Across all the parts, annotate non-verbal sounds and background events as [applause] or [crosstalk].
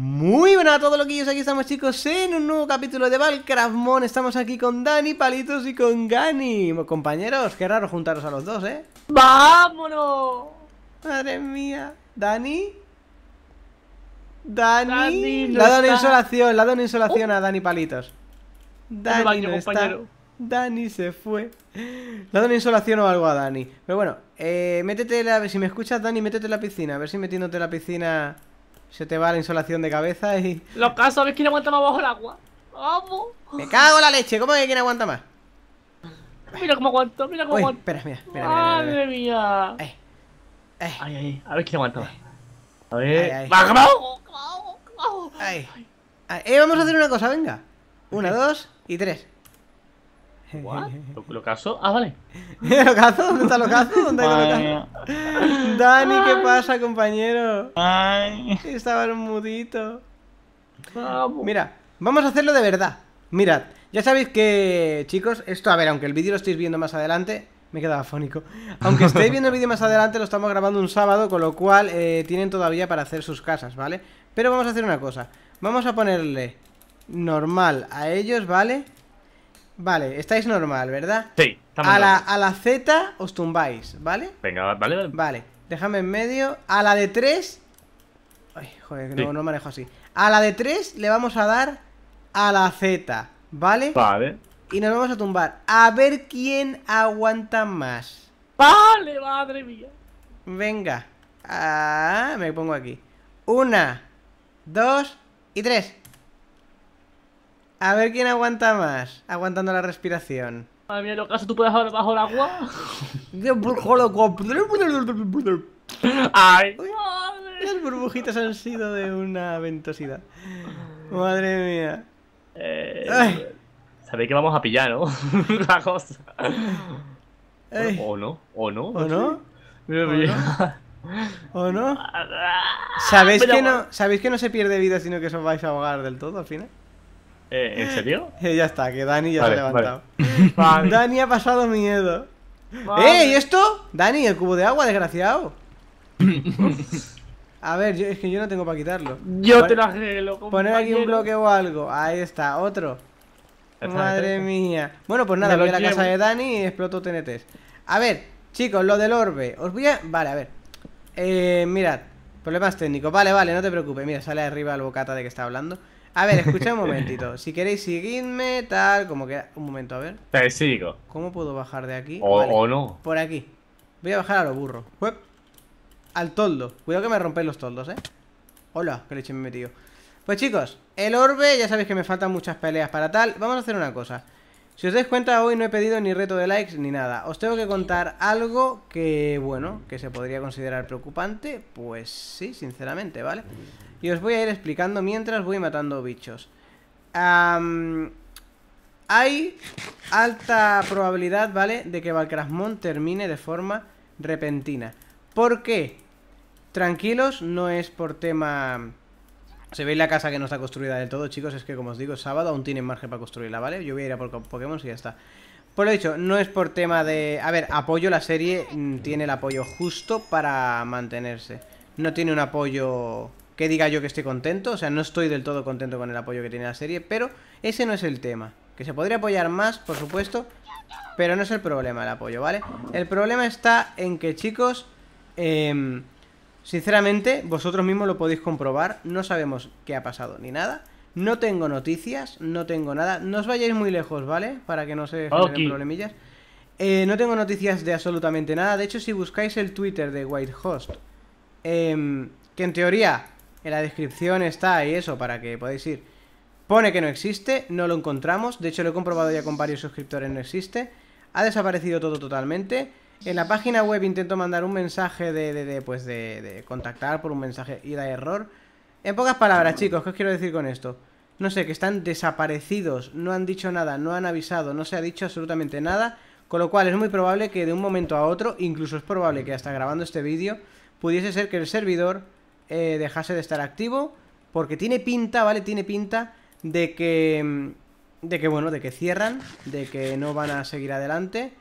Muy buenas a todos los guillos, aquí estamos chicos en un nuevo capítulo de Valcraft Estamos aquí con Dani, Palitos y con Gani Compañeros, qué raro juntaros a los dos, ¿eh? ¡Vámonos! Madre mía ¿Dani? ¿Dani? La insolación, la ha insolación uh. a Dani Palitos Dani está Dani se fue La ha insolación o algo a Dani Pero bueno, eh, métete la... si me escuchas Dani, métete en la piscina A ver si metiéndote en la piscina se te va la insolación de cabeza y... Los casos, ver quién aguanta más bajo el agua? ¡Vamos! ¡Me cago en la leche! ¿Cómo que quién aguanta más? Mira cómo aguanto, mira cómo aguanto. Espera, mira, espera, ¡Madre mía! Eh. Eh. a ver quién aguanta más. A ver. ¡Va, Eh, vamos a hacer una cosa, venga. Una, dos y tres. ¿What? [laughs] ¿Lo, caso? Ah, vale. [laughs] ¿Dónde está lo ¿Dónde está Dani, ¿qué pasa, compañero? Ay. Estaba mudito. Ah, Mira, vamos a hacerlo de verdad. Mirad, ya sabéis que, chicos, esto, a ver, aunque el vídeo lo estéis viendo más adelante, me quedaba fónico. Aunque estéis viendo el vídeo más adelante, lo estamos grabando un sábado, con lo cual eh, tienen todavía para hacer sus casas, ¿vale? Pero vamos a hacer una cosa. Vamos a ponerle normal a ellos, ¿vale? vale Vale, estáis normal, ¿verdad? Sí, a la, a la Z os tumbáis, ¿vale? Venga, vale, vale. Vale, déjame en medio. A la de 3... Ay, joder, que no, manejo así. A la de 3 le vamos a dar a la Z, ¿vale? Vale. Y nos vamos a tumbar. A ver quién aguanta más. Vale, madre mía. Venga. Ah, me pongo aquí. Una, dos y tres. A ver quién aguanta más, aguantando la respiración. Madre mía, lo caso tú puedes bajar bajo el agua. Ay. Las burbujitas han sido de una ventosidad. Madre mía. Eh, Sabéis que vamos a pillar, ¿no? [laughs] la cosa. O, no, o no. O no. ¿O no? [laughs] ¿Sabéis, que no ¿Sabéis que no se pierde vida, sino que os vais a ahogar del todo al final? Eh, ¿En serio? [laughs] ya está, que Dani ya se ha levantado. [laughs] Dani ha pasado miedo. ¡Eh! ¿Y esto? Dani, el cubo de agua, desgraciado. [laughs] A ver, yo, es que yo no tengo para quitarlo. Yo te lo arreglo. Poner aquí un bloque o algo. Ahí está, otro. Madre mía. Bueno, pues nada, voy a la casa de Dani y exploto TNTs. A ver, chicos, lo del orbe. Os voy a. Vale, a ver. Eh, mirad. Problemas técnicos. Vale, vale, no te preocupes. Mira, sale arriba el bocata de que está hablando. A ver, escuchad un [laughs] momentito. Si queréis, seguidme, tal, como que... Un momento, a ver. Te sigo. ¿Cómo puedo bajar de aquí? O, no. Por aquí. Voy a bajar a lo burro. Al toldo. Cuidado que me rompéis los toldos, ¿eh? Hola, que leche me he metido. Pues chicos, el orbe, ya sabéis que me faltan muchas peleas para tal. Vamos a hacer una cosa. Si os dais cuenta, hoy no he pedido ni reto de likes ni nada. Os tengo que contar algo que, bueno, que se podría considerar preocupante. Pues sí, sinceramente, ¿vale? Y os voy a ir explicando mientras voy matando bichos. hay alta probabilidad, ¿vale? De que Valcrasmon termine de forma repentina. ¿Por qué? Tranquilos, no es por tema si veis la casa que no está construida del todo, chicos. Es que, como os digo, sábado aún tienen margen para construirla, ¿vale? Yo voy a ir a por Pokémon y ya está. Por lo dicho, no es por tema de... A ver, apoyo la serie mm, tiene el apoyo justo para mantenerse. No tiene un apoyo que diga yo que estoy contento. O sea, no estoy del todo contento con el apoyo que tiene la serie. Pero ese no es el tema. Que se podría apoyar más, por supuesto. Pero no es el problema el apoyo, ¿vale? El problema está en que, chicos... Eh Sinceramente, vosotros mismos lo podéis comprobar, no sabemos qué ha pasado ni nada. No tengo noticias, no tengo nada. No os vayáis muy lejos, ¿vale? Para que no se generen problemillas. Eh, no tengo noticias de absolutamente nada. De hecho, si buscáis el Twitter de Whitehost, em, que en teoría en la descripción está y eso para que podáis ir, pone que no existe, no lo encontramos. De hecho, lo he comprobado ya con varios suscriptores, no existe. Ha desaparecido todo totalmente. En la página web intento mandar un mensaje pues, de, de, contactar por un mensaje y da error. En pocas palabras, chicos, ¿qué os quiero decir con esto? No sé, que están desaparecidos, no han dicho nada, no han avisado, no se ha dicho absolutamente nada, con lo cual es muy probable que de un momento a otro, incluso es probable que hasta grabando este vídeo, pudiese ser que el servidor eh, dejase de estar activo, porque tiene pinta, ¿vale? Tiene pinta de que, de que, bueno, de que cierran, de que no van a seguir adelante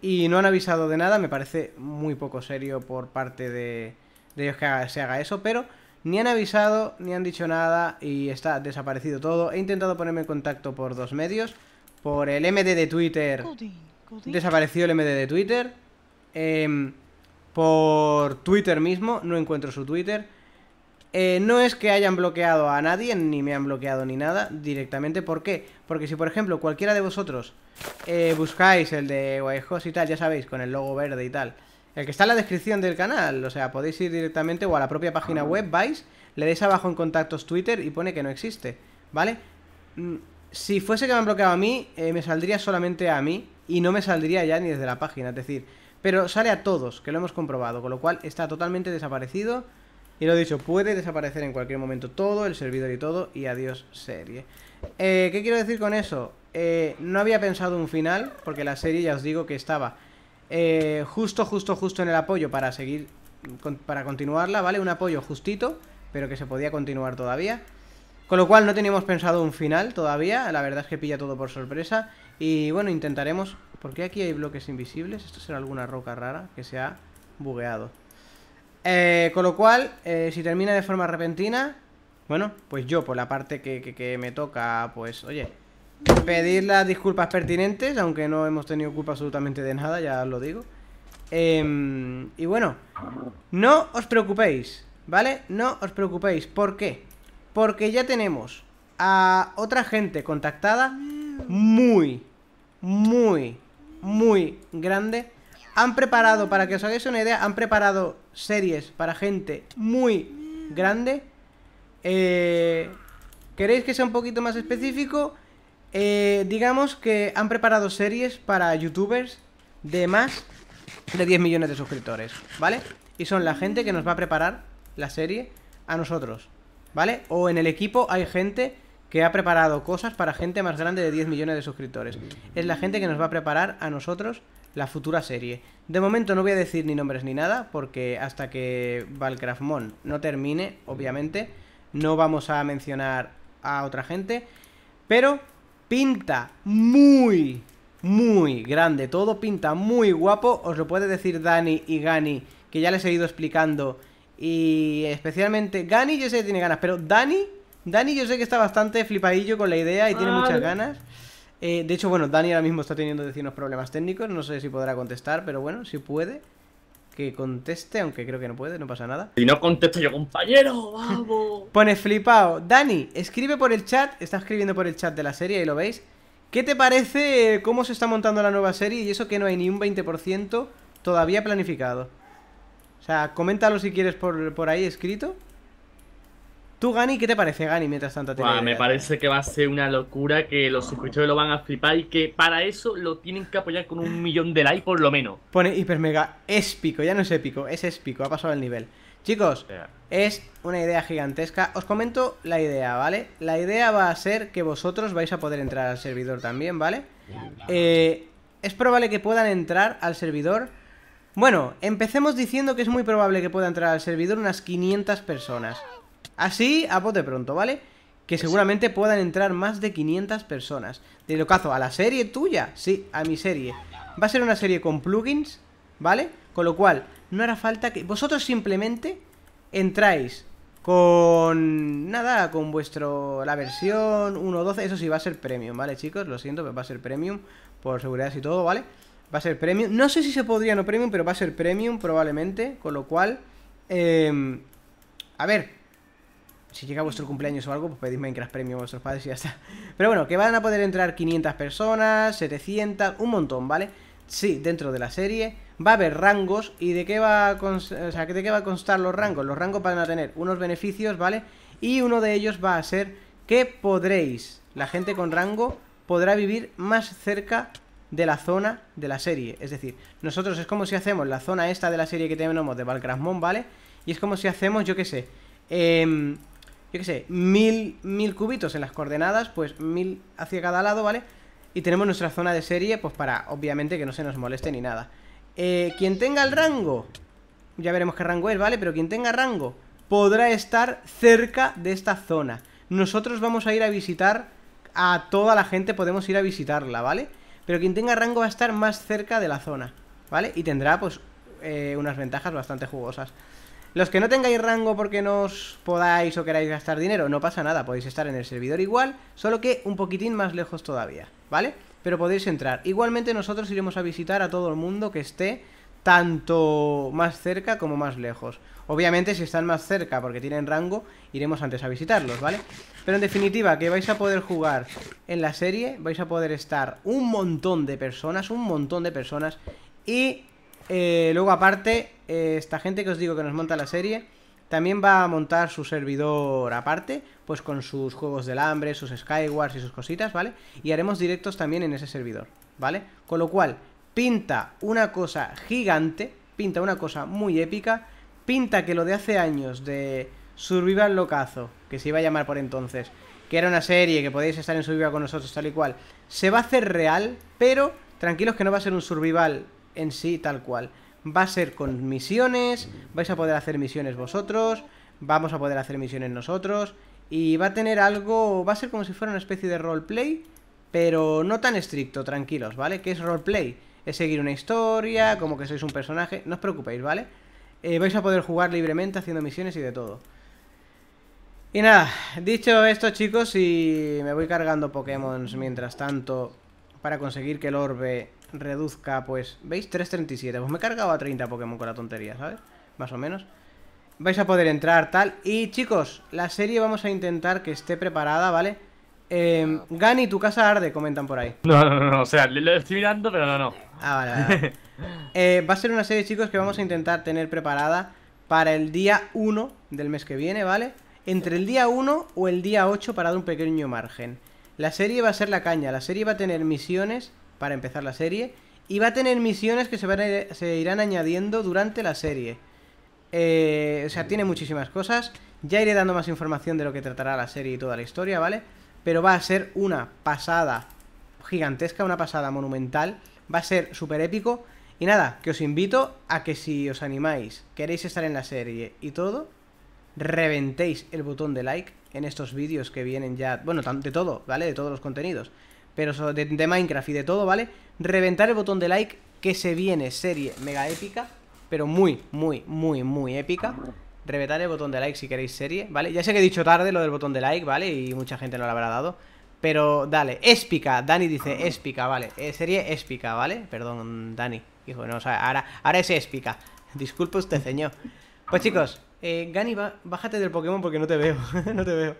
y no han avisado de nada, me parece muy poco serio por parte de, ellos que se haga eso, pero ni han avisado, ni han dicho nada y está desaparecido todo. He intentado ponerme en contacto por dos medios, por el MD de Twitter, desapareció el MD de Twitter, em, por Twitter mismo, no encuentro su Twitter, eh, no es que hayan bloqueado a nadie, ni me han bloqueado ni nada directamente. ¿Por qué? Porque si, por ejemplo, cualquiera de vosotros eh, buscáis el de Guayjos y tal, ya sabéis, con el logo verde y tal, el que está en la descripción del canal, o sea, podéis ir directamente o a la propia página ah. web, vais, le dais abajo en contactos Twitter y pone que no existe, ¿vale? Mm, si fuese que me han bloqueado a mí, eh, me saldría solamente a mí y no me saldría ya ni desde la página, es decir, pero sale a todos, que lo hemos comprobado, con lo cual está totalmente desaparecido y lo dicho, puede desaparecer en cualquier momento todo, el servidor y todo, y adiós serie. Eh, ¿Qué quiero decir con eso? Eh, no había pensado un final, porque la serie ya os digo que estaba eh, justo, justo, justo en el apoyo para seguir, para continuarla, ¿vale? Un apoyo justito, pero que se podía continuar todavía. Con lo cual no teníamos pensado un final todavía, la verdad es que pilla todo por sorpresa. Y bueno, intentaremos... ¿Por qué aquí hay bloques invisibles? ¿Esto será alguna roca rara que se ha bugueado? Eh, con lo cual, eh, si termina de forma repentina, bueno, pues yo, por la parte que, me toca, pues, oye, pedir las disculpas pertinentes, aunque no hemos tenido culpa absolutamente de nada, ya os lo digo. Em, y bueno, no os preocupéis, ¿vale? No os preocupéis, ¿por qué? Porque ya tenemos a otra gente contactada muy, muy, muy grande. Han preparado, para que os hagáis una idea, han preparado series para gente muy grande. Eh, ¿Queréis que sea un poquito más específico? Eh, digamos que han preparado series para youtubers de más de 10 millones de suscriptores, ¿vale? Y son la gente que nos va a preparar la serie a nosotros, ¿vale? O en el equipo hay gente que ha preparado cosas para gente más grande de 10 millones de suscriptores. Es la gente que nos va a preparar a nosotros la futura serie. De momento no voy a decir ni nombres ni nada, porque hasta que Mon no termine, obviamente, no vamos a mencionar a otra gente. Pero pinta muy, muy grande todo, pinta muy guapo. Os lo puede decir Dani y Gani, que ya les he ido explicando. Y especialmente Gani, yo sé que tiene ganas, pero Dani, Dani yo sé que está bastante flipadillo con la idea y tiene ah, muchas ganas. Eh, de hecho, bueno, Dani ahora mismo está teniendo decirnos problemas técnicos, no sé si podrá contestar, pero bueno, si puede, que conteste, aunque creo que no puede, no pasa nada. ¡Y no contesto yo, compañero, vamos. [laughs] Pone flipado. Dani, escribe por el chat, está escribiendo por el chat de la serie, ahí lo veis. ¿Qué te parece eh, cómo se está montando la nueva serie y eso que no hay ni un 20% todavía planificado? O sea, coméntalo si quieres por, por ahí escrito. Tú, Gani, ¿qué te parece, Gani, mientras tanto? Te me parece que va a ser una locura, que los suscriptores lo van a flipar y que para eso lo tienen que apoyar con un millón de likes por lo menos. Pone hiper mega épico, ya no es épico, es épico, ha pasado el nivel. Chicos, es una idea gigantesca. Os comento la idea, ¿vale? La idea va a ser que vosotros vais a poder entrar al servidor también, ¿vale? Eh, es probable que puedan entrar al servidor... Bueno, empecemos diciendo que es muy probable que pueda entrar al servidor unas 500 personas. Así, a de pronto, ¿vale? Que pues seguramente puedan entrar más de 500 personas. De lo caso, a la serie tuya. Sí, a mi serie. Va a ser una serie con plugins, ¿vale? Con lo cual, no hará falta que... Vosotros simplemente entráis con... Nada, con vuestro... La versión 1.12. Eso sí, va a ser premium, ¿vale, chicos? Lo siento, pero va a ser premium por seguridad y todo, ¿vale? Va a ser premium. No sé si se podría no premium, pero va a ser premium probablemente. Con lo cual... Em, a ver, si llega vuestro cumpleaños o algo, pues pedís Minecraft Premium a vuestros padres y ya está. [laughs] Pero bueno, que van a poder entrar 500 personas, 700, un montón, ¿vale? Sí, dentro de la serie va a haber rangos y de qué va a, o sea, de qué va a constar los rangos. Los rangos van a tener unos beneficios, ¿vale? Y uno de ellos va a ser que podréis, la gente con rango podrá vivir más cerca de la zona de la serie. Es decir, nosotros es como si hacemos la zona esta de la serie que tenemos de Valcrasmon, ¿vale? Y es como si hacemos, yo qué sé, eh, yo qué sé, mil, mil cubitos en las coordenadas, pues mil hacia cada lado, ¿vale? Y tenemos nuestra zona de serie, pues para, obviamente, que no se nos moleste ni nada. Eh, quien tenga el rango, ya veremos qué rango es, ¿vale? Pero quien tenga rango podrá estar cerca de esta zona. Nosotros vamos a ir a visitar a toda la gente, podemos ir a visitarla, ¿vale? Pero quien tenga rango va a estar más cerca de la zona, ¿vale? Y tendrá, pues, eh, unas ventajas bastante jugosas. Los que no tengáis rango porque no os podáis o queráis gastar dinero, no pasa nada, podéis estar en el servidor igual, solo que un poquitín más lejos todavía, ¿vale? Pero podéis entrar. Igualmente nosotros iremos a visitar a todo el mundo que esté tanto más cerca como más lejos. Obviamente si están más cerca porque tienen rango, iremos antes a visitarlos, ¿vale? Pero en definitiva, que vais a poder jugar en la serie, vais a poder estar un montón de personas, un montón de personas y eh, luego aparte esta gente que os digo que nos monta la serie, también va a montar su servidor aparte, pues con sus juegos del hambre, sus Skywars y sus cositas, ¿vale? Y haremos directos también en ese servidor, ¿vale? Con lo cual, pinta una cosa gigante, pinta una cosa muy épica, pinta que lo de hace años de Survival Locazo, que se iba a llamar por entonces, que era una serie que podéis estar en Survival con nosotros tal y cual, se va a hacer real, pero tranquilos que no va a ser un Survival en sí tal cual va a ser con misiones, vais a poder hacer misiones vosotros, vamos a poder hacer misiones nosotros, y va a tener algo, va a ser como si fuera una especie de roleplay, pero no tan estricto, tranquilos, ¿vale? Que es roleplay, es seguir una historia, como que sois un personaje, no os preocupéis, ¿vale? Eh, vais a poder jugar libremente haciendo misiones y de todo. Y nada, dicho esto chicos, y me voy cargando Pokémon mientras tanto para conseguir que el orbe reduzca, pues, ¿veis? 337, pues me he cargado a 30 Pokémon con la tontería, ¿sabes? Más o menos Vais a poder entrar, tal Y chicos, la serie vamos a intentar que esté preparada, ¿vale? Em, Gani, tu casa arde, comentan por ahí No, no, no, o sea, lo estoy mirando, pero no, no Ah, vale, vale. [laughs] Eh, va a ser una serie, chicos, que vamos a intentar tener preparada para el día 1 del mes que viene, ¿vale? Entre el día 1 o el día 8 para dar un pequeño margen La serie va a ser la caña, la serie va a tener misiones para empezar la serie. Y va a tener misiones que se, van se irán añadiendo durante la serie. Eh, o sea, tiene muchísimas cosas. Ya iré dando más información de lo que tratará la serie y toda la historia, ¿vale? Pero va a ser una pasada gigantesca, una pasada monumental. Va a ser súper épico. Y nada, que os invito a que si os animáis, queréis estar en la serie y todo, reventéis el botón de like en estos vídeos que vienen ya, bueno, de todo, ¿vale? De todos los contenidos pero de, Minecraft y de todo, ¿vale? Reventar el botón de like que se viene serie mega épica, pero muy, muy, muy, muy épica. Reventar el botón de like si queréis serie, ¿vale? Ya sé que he dicho tarde lo del botón de like, ¿vale? Y mucha gente no lo habrá dado. Pero dale, éspica, Dani dice espica vale. Eh, serie espica, ¿vale? Perdón, Dani. Hijo, no, o sea, ahora, ahora es espica, [laughs] Disculpe usted, señor. Pues chicos, eh, Gani, bájate del Pokémon porque no te veo. [laughs] no te veo.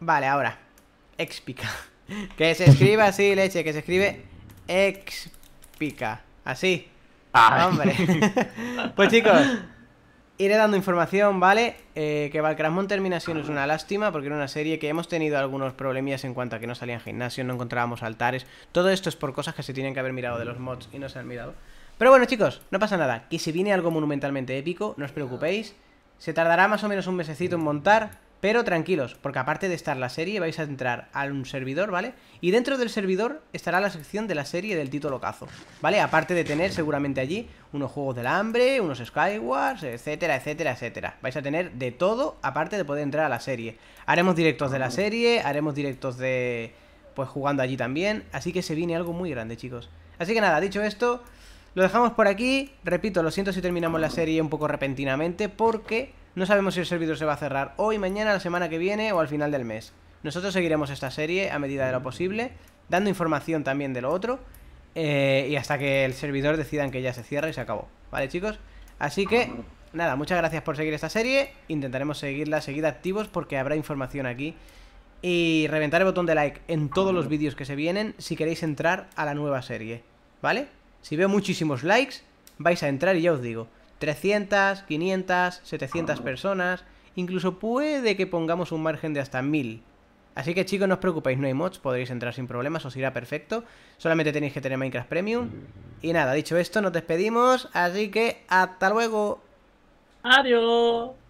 Vale, ahora. Expica. [laughs] Que se escriba así, leche, que se escribe expica. Así. Hombre. [laughs] pues chicos, iré dando información, ¿vale? Eh, que Valcramón Terminación es una lástima porque era una serie que hemos tenido algunos problemillas en cuanto a que no salían gimnasio, no encontrábamos altares. Todo esto es por cosas que se tienen que haber mirado de los mods y no se han mirado. Pero bueno, chicos, no pasa nada. Que si viene algo monumentalmente épico, no os preocupéis. Se tardará más o menos un mesecito en montar, pero tranquilos, porque aparte de estar la serie, vais a entrar a un servidor, ¿vale? Y dentro del servidor estará la sección de la serie del título cazo, ¿vale? Aparte de tener seguramente allí unos juegos del hambre, unos Skywars, etcétera, etcétera, etcétera. Vais a tener de todo, aparte de poder entrar a la serie. Haremos directos de la ah. serie, haremos directos de... pues jugando allí también. Así que se viene algo muy grande, chicos. Así que nada, dicho esto, lo dejamos por aquí. Repito, lo siento si terminamos la serie un poco repentinamente, porque... No sabemos si el servidor se va a cerrar hoy, mañana, la semana que viene o al final del mes. Nosotros seguiremos esta serie a medida de lo posible, dando información también de lo otro eh, y hasta que el servidor decidan que ya se cierra y se acabó. ¿Vale, chicos? Así que, nada, muchas gracias por seguir esta serie. Intentaremos seguirla, seguid activos porque habrá información aquí. Y reventar el botón de like en todos los vídeos que se vienen si queréis entrar a la nueva serie. ¿Vale? Si veo muchísimos likes, vais a entrar y ya os digo. 300, 500, 700 personas, incluso puede que pongamos un margen de hasta 1000. Así que chicos, no os preocupéis, no hay mods, podréis entrar sin problemas, os irá perfecto. Solamente tenéis que tener Minecraft Premium. Y nada, dicho esto, nos despedimos, así que hasta luego. Adiós.